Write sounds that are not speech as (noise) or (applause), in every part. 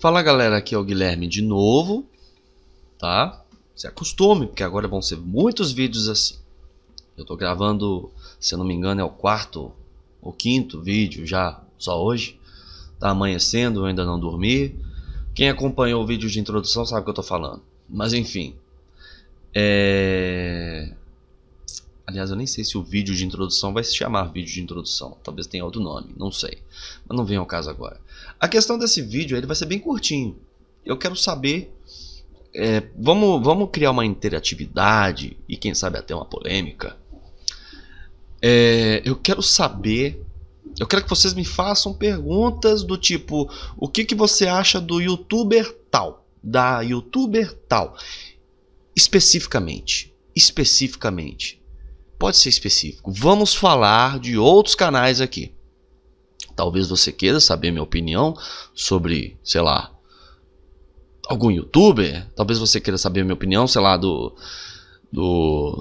Fala galera, aqui é o Guilherme de novo, tá? Se acostume, porque agora vão ser muitos vídeos assim. Eu tô gravando, se eu não me engano, é o quarto ou quinto vídeo já, só hoje. Tá amanhecendo, eu ainda não dormi. Quem acompanhou o vídeo de introdução sabe o que eu tô falando. Mas enfim, é... Aliás, eu nem sei se o vídeo de introdução vai se chamar vídeo de introdução. Talvez tenha outro nome, não sei. Mas não vem ao caso agora. A questão desse vídeo ele vai ser bem curtinho. Eu quero saber. É, vamos, vamos criar uma interatividade e quem sabe até uma polêmica. É, eu quero saber. Eu quero que vocês me façam perguntas do tipo: o que, que você acha do youtuber tal? Da youtuber tal? Especificamente. Especificamente pode ser específico. Vamos falar de outros canais aqui. Talvez você queira saber minha opinião sobre, sei lá, algum youtuber. Talvez você queira saber minha opinião, sei lá, do. Do.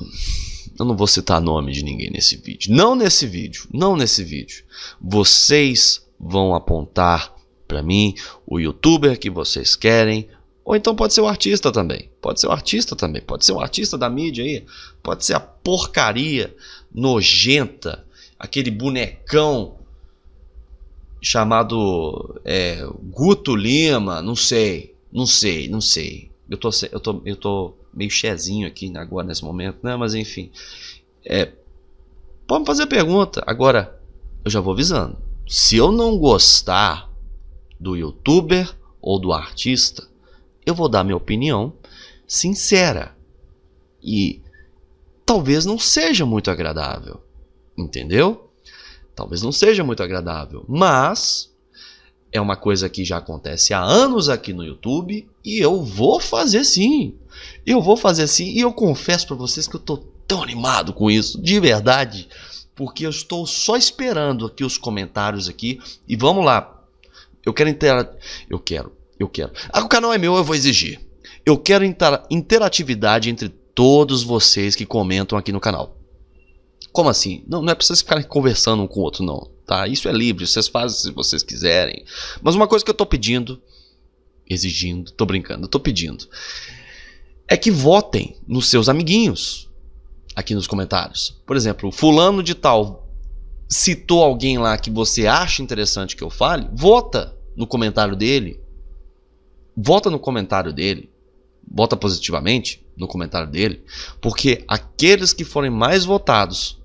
Eu não vou citar nome de ninguém nesse vídeo. Não nesse vídeo. Não nesse vídeo. Vocês vão apontar para mim o youtuber que vocês querem ou então pode ser o artista também. Pode ser o artista também. Pode ser o artista da mídia aí. Pode ser a porcaria nojenta, aquele bonecão chamado é, Guto Lima, não sei, não sei, não sei. Eu tô, eu tô, eu tô meio chezinho aqui agora nesse momento, né? Mas enfim, é, pode fazer a pergunta. Agora, eu já vou avisando. Se eu não gostar do youtuber ou do artista, eu vou dar minha opinião sincera e talvez não seja muito agradável, entendeu? Talvez não seja muito agradável, mas é uma coisa que já acontece há anos aqui no YouTube e eu vou fazer sim. Eu vou fazer sim e eu confesso para vocês que eu tô tão animado com isso, de verdade, porque eu estou só esperando aqui os comentários aqui e vamos lá. Eu quero inter... eu quero eu quero. Ah, o canal é meu, eu vou exigir. Eu quero inter interatividade entre todos vocês que comentam aqui no canal. Como assim? Não, não é pra vocês ficarem conversando um com o outro, não. Tá? Isso é livre, vocês fazem se vocês quiserem. Mas uma coisa que eu tô pedindo, exigindo, tô brincando, tô pedindo, é que votem nos seus amiguinhos aqui nos comentários. Por exemplo, fulano de tal citou alguém lá que você acha interessante que eu fale, vota no comentário dele Vota no comentário dele, vota positivamente no comentário dele, porque aqueles que forem mais votados,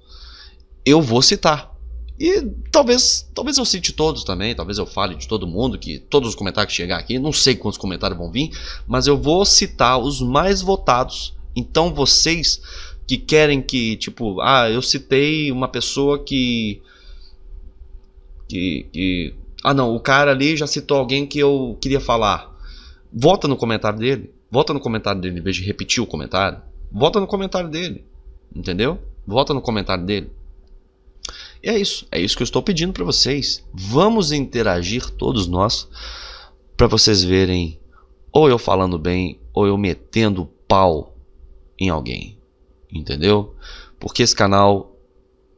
eu vou citar. E talvez, talvez eu cite todos também, talvez eu fale de todo mundo, que todos os comentários que chegar aqui, não sei quantos comentários vão vir, mas eu vou citar os mais votados. Então vocês que querem que, tipo, ah, eu citei uma pessoa que que, que ah não, o cara ali já citou alguém que eu queria falar. Vota no comentário dele. vota no comentário dele em vez de repetir o comentário. vota no comentário dele. Entendeu? Vota no comentário dele. E é isso. É isso que eu estou pedindo para vocês. Vamos interagir todos nós para vocês verem ou eu falando bem ou eu metendo pau em alguém. Entendeu? Porque esse canal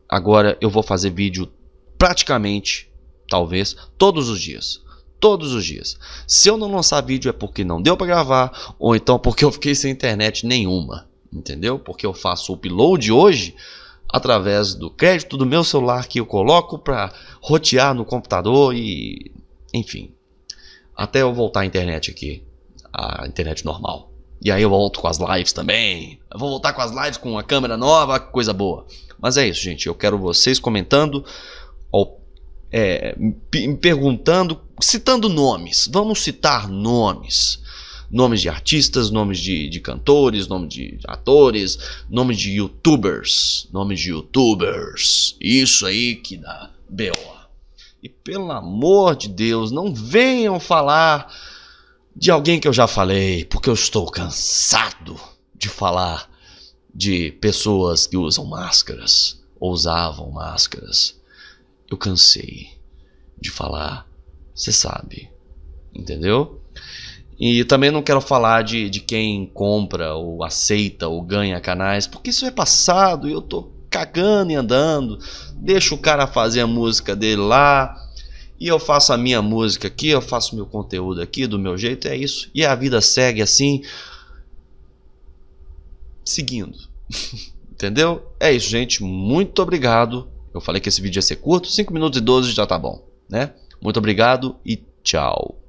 agora eu vou fazer vídeo praticamente, talvez, todos os dias todos os dias. Se eu não lançar vídeo é porque não deu para gravar ou então porque eu fiquei sem internet nenhuma, entendeu? Porque eu faço o upload hoje através do crédito do meu celular que eu coloco para rotear no computador e enfim. Até eu voltar à internet aqui, a internet normal. E aí eu volto com as lives também. Eu vou voltar com as lives com a câmera nova, coisa boa. Mas é isso, gente. Eu quero vocês comentando é, me perguntando, citando nomes. Vamos citar nomes. Nomes de artistas, nomes de, de cantores, nomes de atores, nomes de youtubers. Nomes de youtubers. Isso aí que dá B.O. E pelo amor de Deus, não venham falar de alguém que eu já falei, porque eu estou cansado de falar de pessoas que usam máscaras, ou usavam máscaras eu cansei de falar, você sabe, entendeu? E também não quero falar de, de quem compra ou aceita ou ganha canais, porque isso é passado e eu tô cagando e andando. Deixa o cara fazer a música dele lá. E eu faço a minha música aqui, eu faço meu conteúdo aqui do meu jeito, é isso. E a vida segue assim, seguindo. (laughs) Entendeu? É isso, gente. Muito obrigado. Eu falei que esse vídeo ia ser curto, 5 minutos e 12 já tá bom, né? Muito obrigado e tchau.